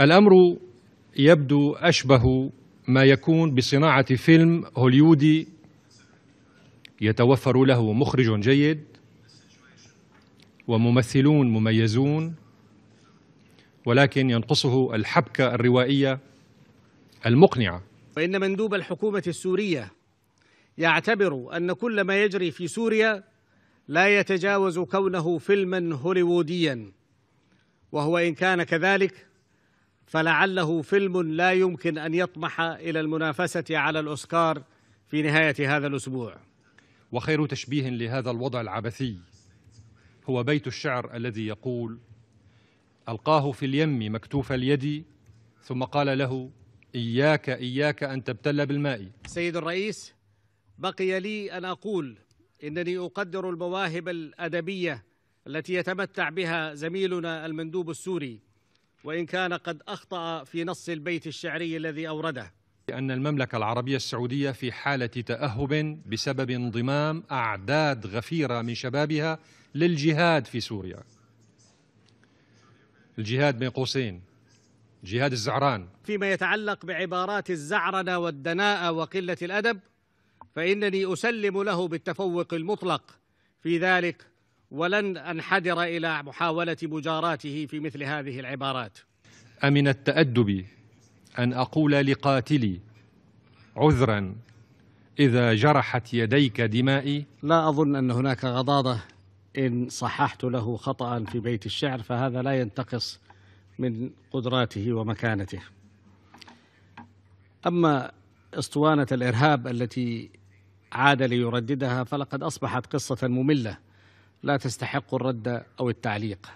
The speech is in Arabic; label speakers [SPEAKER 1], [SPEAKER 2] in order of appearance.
[SPEAKER 1] الأمر يبدو أشبه ما يكون بصناعة فيلم هوليودي يتوفر له مخرج جيد وممثلون مميزون ولكن ينقصه الحبكة الروائية المقنعة
[SPEAKER 2] فإن مندوب الحكومة السورية يعتبر أن كل ما يجري في سوريا لا يتجاوز كونه فيلما هوليووديا وهو إن كان كذلك فلعله فيلم لا يمكن ان يطمح الى المنافسه على الاوسكار
[SPEAKER 1] في نهايه هذا الاسبوع. وخير تشبيه لهذا الوضع العبثي هو بيت الشعر الذي يقول: القاه في اليم مكتوف اليد ثم قال له: اياك اياك ان تبتل بالماء. سيد
[SPEAKER 2] الرئيس بقي لي ان اقول انني اقدر المواهب الادبيه التي يتمتع بها زميلنا المندوب السوري وإن كان قد أخطأ في نص البيت الشعري الذي أورده
[SPEAKER 1] أن المملكة العربية السعودية في حالة تأهب بسبب انضمام أعداد غفيرة من شبابها للجهاد في سوريا الجهاد بين قوسين جهاد الزعران
[SPEAKER 2] فيما يتعلق بعبارات الزعرنة والدناءة وقلة الأدب فإنني أسلم له بالتفوق المطلق في ذلك ولن أنحدر إلى محاولة مجاراته في مثل هذه العبارات
[SPEAKER 1] أمن التأدب أن أقول لقاتلي عذرا إذا جرحت يديك دمائي لا أظن أن هناك غضاضة
[SPEAKER 2] إن صححت له خطأ في بيت الشعر فهذا لا ينتقص من قدراته ومكانته أما اسطوانة الإرهاب التي عاد ليرددها فلقد أصبحت قصة مملة لا تستحق الرد أو التعليق